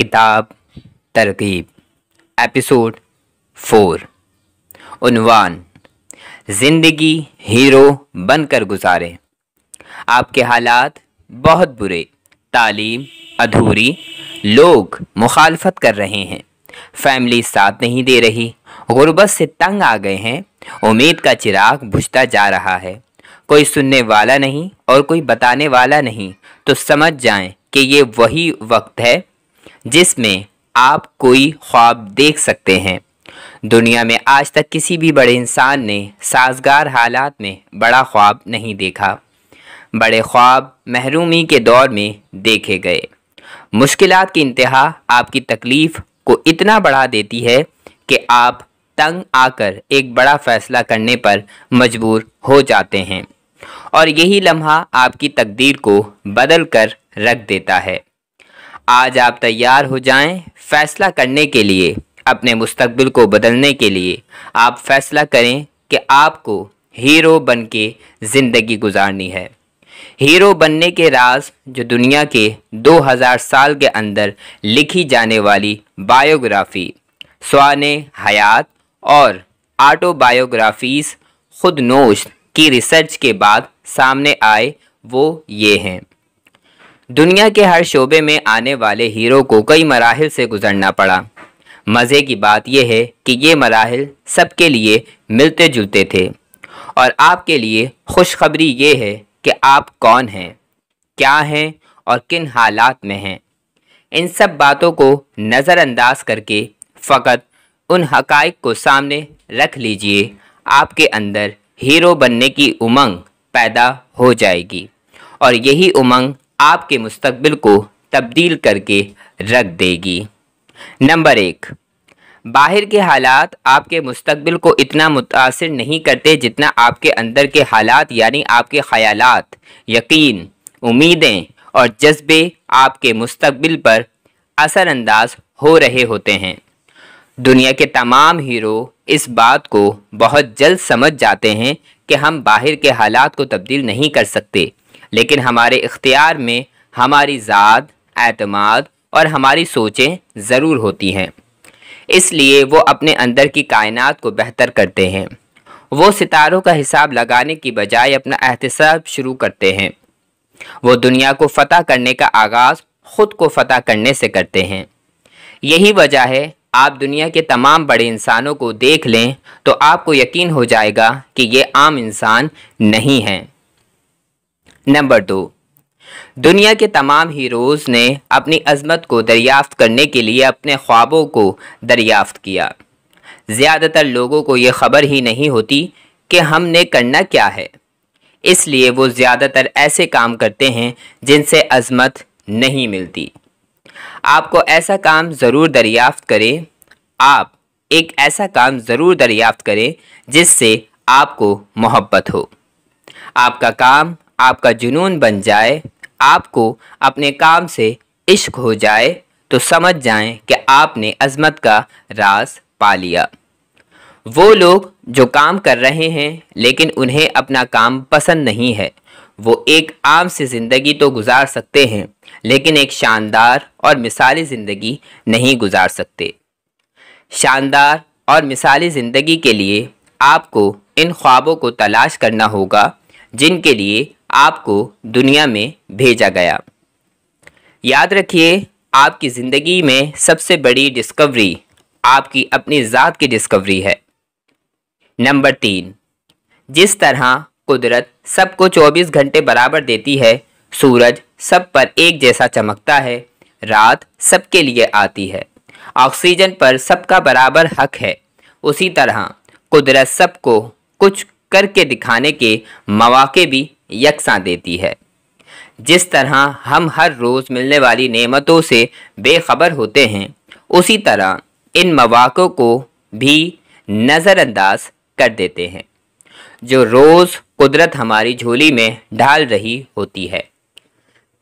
किताब तरकीब episode four उनवान ज़िंदगी हीरो बनकर गुजारें आपके हालात बहुत बुरे तालीम अधूरी लोग मुखालफत कर रहे हैं फैमिली साथ नहीं दे रही गुरबत से तंग आ गए हैं उम्मीद का चिराग बुझता जा रहा है कोई सुनने वाला नहीं और कोई बताने वाला नहीं तो समझ जाएं कि ये वही वक्त है जिसमें आप कोई ख्वाब देख सकते हैं दुनिया में आज तक किसी भी बड़े इंसान ने साजगार हालात में बड़ा ख्वाब नहीं देखा बड़े ख्वाब महरूमी के दौर में देखे गए मुश्किल की इंतहा आपकी तकलीफ़ को इतना बढ़ा देती है कि आप तंग आकर एक बड़ा फ़ैसला करने पर मजबूर हो जाते हैं और यही लम्हा आपकी तकदीर को बदल कर रख देता है आज आप तैयार हो जाएं फैसला करने के लिए अपने मुस्तबिल को बदलने के लिए आप फैसला करें कि आपको हीरो बन के ज़िंदगी गुजारनी है हीरो बनने के राज जो दुनिया के 2000 साल के अंदर लिखी जाने वाली बायोग्राफी स्वान हयात और आटोबायोग्राफीज खुद नोश की रिसर्च के बाद सामने आए वो ये हैं दुनिया के हर शोबे में आने वाले हीरो को कई मराहल से गुजरना पड़ा मज़े की बात यह है कि ये मराहल सबके लिए मिलते जुलते थे और आपके लिए खुशखबरी ये है कि आप कौन हैं क्या हैं और किन हालात में हैं इन सब बातों को नज़रअंदाज करके फ़कत उन हकाइक को सामने रख लीजिए आपके अंदर हीरो बनने की उमंग पैदा हो जाएगी और यही उमंग आपके मुस्तबिल को तब्दील करके रख देगी नंबर एक बाहर के हालात आपके मुस्तबिल को इतना मुतासर नहीं करते जितना आपके अंदर के हालात यानी आपके ख्यालात यकीन उम्मीदें और जज्बे आपके मुस्तबिल पर असरअंदाज हो रहे होते हैं दुनिया के तमाम हीरो इस बात को बहुत जल्द समझ जाते हैं कि हम बाहर के हालात को तब्दील नहीं कर सकते लेकिन हमारे इख्तियार में हमारी ज़ात अतमाद और हमारी सोचें ज़रूर होती हैं इसलिए वो अपने अंदर की कायनात को बेहतर करते हैं वो सितारों का हिसाब लगाने की बजाय अपना एहतसाब शुरू करते हैं वो दुनिया को फतह करने का आगाज़ ख़ुद को फतह करने से करते हैं यही वजह है आप दुनिया के तमाम बड़े इंसानों को देख लें तो आपको यकीन हो जाएगा कि ये आम इंसान नहीं हैं नंबर दो दुनिया के तमाम हीरोज़ ने अपनी अजमत को दरियाफ्त करने के लिए अपने ख्वाबों को दरियाफ्त किया ज़्यादातर लोगों को यह खबर ही नहीं होती कि हमने करना क्या है इसलिए वो ज़्यादातर ऐसे काम करते हैं जिनसे अजमत नहीं मिलती आपको ऐसा काम ज़रूर दरियाफ्त करें आप एक ऐसा काम ज़रूर दरियाफ्त करें जिससे आपको मोहब्बत हो आपका काम आपका जुनून बन जाए आपको अपने काम से इश्क हो जाए तो समझ जाएं कि आपने अजमत का राज पा लिया वो लोग जो काम कर रहे हैं लेकिन उन्हें अपना काम पसंद नहीं है वो एक आम सी ज़िंदगी तो गुजार सकते हैं लेकिन एक शानदार और मिसाली ज़िंदगी नहीं गुजार सकते शानदार और मिसाली ज़िंदगी के लिए आपको इन ख्वाबों को तलाश करना होगा जिनके लिए आपको दुनिया में भेजा गया याद रखिए आपकी ज़िंदगी में सबसे बड़ी डिस्कवरी आपकी अपनी ज़ात की डिस्कवरी है नंबर तीन जिस तरह कुदरत सबको 24 घंटे बराबर देती है सूरज सब पर एक जैसा चमकता है रात सबके लिए आती है ऑक्सीजन पर सबका बराबर हक है उसी तरह कुदरत सबको कुछ करके दिखाने के मौाक़े भी यकसा देती है जिस तरह हम हर रोज़ मिलने वाली नेमतों से बेखबर होते हैं उसी तरह इन मौाक़ों को भी नज़रअंदाज कर देते हैं जो रोज़ कुदरत हमारी झोली में ढाल रही होती है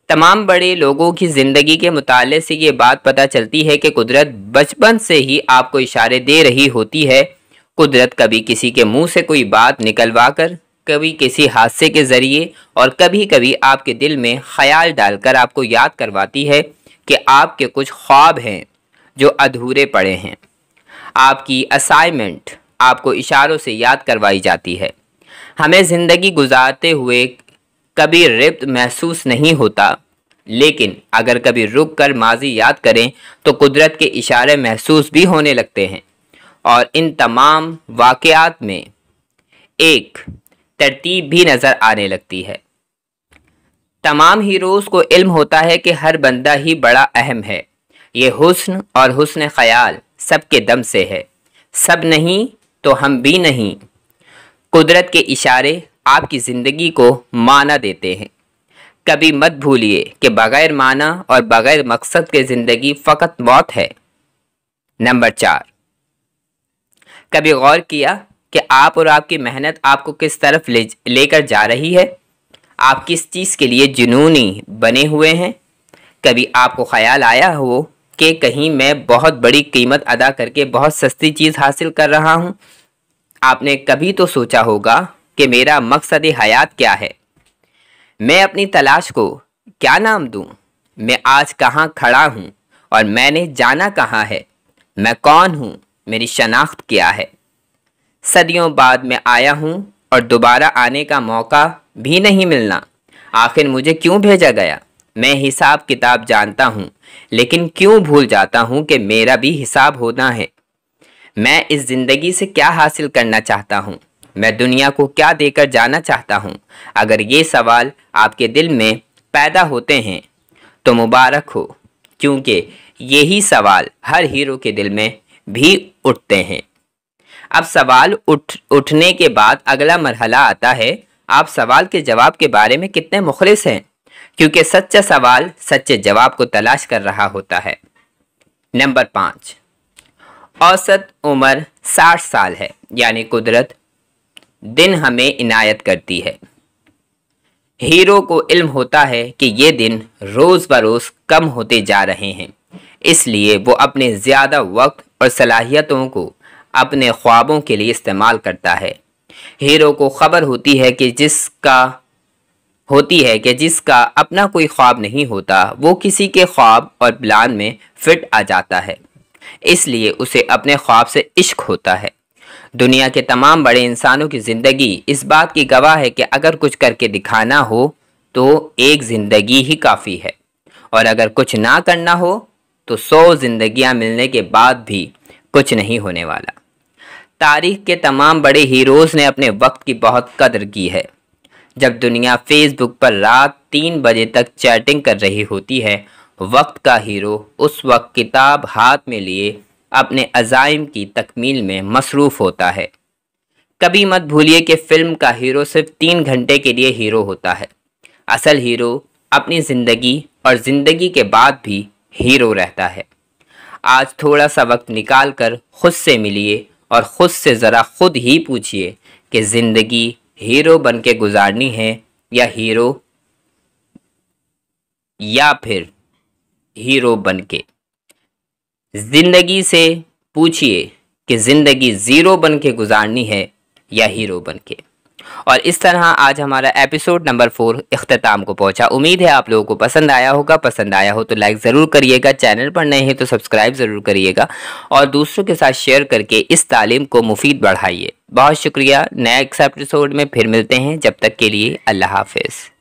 तमाम बड़े लोगों की ज़िंदगी के मुताले से ये बात पता चलती है कि कुदरत बचपन से ही आपको इशारे दे रही होती है कुदरत कभी किसी के मुंह से कोई बात निकलवा कर कभी किसी हादसे के ज़रिए और कभी कभी आपके दिल में ख्याल डालकर आपको याद करवाती है कि आपके कुछ ख्वाब हैं जो अधूरे पड़े हैं आपकी असाइनमेंट आपको इशारों से याद करवाई जाती है हमें ज़िंदगी गुजारते हुए कभी रिप्त महसूस नहीं होता लेकिन अगर कभी रुक कर माजी याद करें तो कुदरत के इशारे महसूस भी होने लगते हैं और इन तमाम वाक़ात में एक तरतीब भी नज़र आने लगती है तमाम हीरोज़ को इल्म होता है कि हर बंदा ही बड़ा अहम है ये हुस्न और हुस्न ख्याल सब के दम से है सब नहीं तो हम भी नहीं कुदरत के इशारे आपकी ज़िंदगी को माना देते हैं कभी मत भूलिए कि बग़ैर माना और बग़ैर मकसद के ज़िंदगी फ़कत मौत है नंबर चार कभी गौर किया कि आप और आपकी मेहनत आपको किस तरफ ले लेकर जा रही है आप किस चीज़ के लिए जुनूनी बने हुए हैं कभी आपको ख्याल आया हो कि कहीं मैं बहुत बड़ी कीमत अदा करके बहुत सस्ती चीज़ हासिल कर रहा हूँ आपने कभी तो सोचा होगा कि मेरा मकसद हयात क्या है मैं अपनी तलाश को क्या नाम दूँ मैं आज कहाँ खड़ा हूँ और मैंने जाना कहाँ है मैं कौन हूँ मेरी शनाख्त क्या है सदियों बाद मैं आया हूँ और दोबारा आने का मौका भी नहीं मिलना आखिर मुझे क्यों भेजा गया मैं हिसाब किताब जानता हूँ लेकिन क्यों भूल जाता हूँ कि मेरा भी हिसाब होना है मैं इस ज़िंदगी से क्या हासिल करना चाहता हूँ मैं दुनिया को क्या देकर जाना चाहता हूँ अगर ये सवाल आपके दिल में पैदा होते हैं तो मुबारक हो क्योंकि यही सवाल हर हीरो के दिल में भी उठते हैं अब सवाल उठ उठने के बाद अगला मरहला आता है आप सवाल के जवाब के बारे में कितने मुखलिस हैं क्योंकि सच्चा सवाल सच्चे जवाब को तलाश कर रहा होता है नंबर पाँच औसत उम्र साठ साल है यानी कुदरत दिन हमें इनायत करती है हीरो को इल्म होता है कि ये दिन रोज़ बरोज़ कम होते जा रहे हैं इसलिए वो अपने ज़्यादा वक्त और सलाहियतों को अपने ख्वाबों के लिए इस्तेमाल करता है हीरो को खबर होती है कि जिसका होती है कि जिसका अपना कोई ख्वाब नहीं होता वो किसी के ख्वाब और प्लान में फिट आ जाता है इसलिए उसे अपने ख्वाब से इश्क होता है दुनिया के तमाम बड़े इंसानों की ज़िंदगी इस बात की गवाह है कि अगर कुछ करके दिखाना हो तो एक ज़िंदगी ही काफ़ी है और अगर कुछ ना करना हो तो सौ जिंदगियां मिलने के बाद भी कुछ नहीं होने वाला तारीख के तमाम बड़े हीरोज़ ने अपने वक्त की बहुत कदर की है जब दुनिया फेसबुक पर रात तीन बजे तक चैटिंग कर रही होती है वक्त का हीरो उस वक्त किताब हाथ में लिए अपने अजाइम की तकमील में मसरूफ़ होता है कभी मत भूलिए कि फ़िल्म का हीरो सिर्फ तीन घंटे के लिए हीरो होता है असल हीरो अपनी ज़िंदगी और ज़िंदगी के बाद भी हीरो रहता है आज थोड़ा सा वक्त निकाल कर खुद से मिलिए और ख़ुद से ज़रा खुद ही पूछिए कि ज़िंदगी हीरो बन के गुजारनी है या हीरो या फिर हीरो बन के ज़िंदगी से पूछिए कि ज़िंदगी ज़ीरो बन के गुजारनी है या हीरो बन के और इस तरह आज हमारा एपिसोड नंबर फोर अख्ताम को पहुंचा उम्मीद है आप लोगों को पसंद आया होगा पसंद आया हो तो लाइक ज़रूर करिएगा चैनल पर नए हैं तो सब्सक्राइब ज़रूर करिएगा और दूसरों के साथ शेयर करके इस तालीम को मुफीद बढ़ाइए बहुत शुक्रिया नेक्स्ट एपिसोड में फिर मिलते हैं जब तक के लिए अल्लाह हाफिज़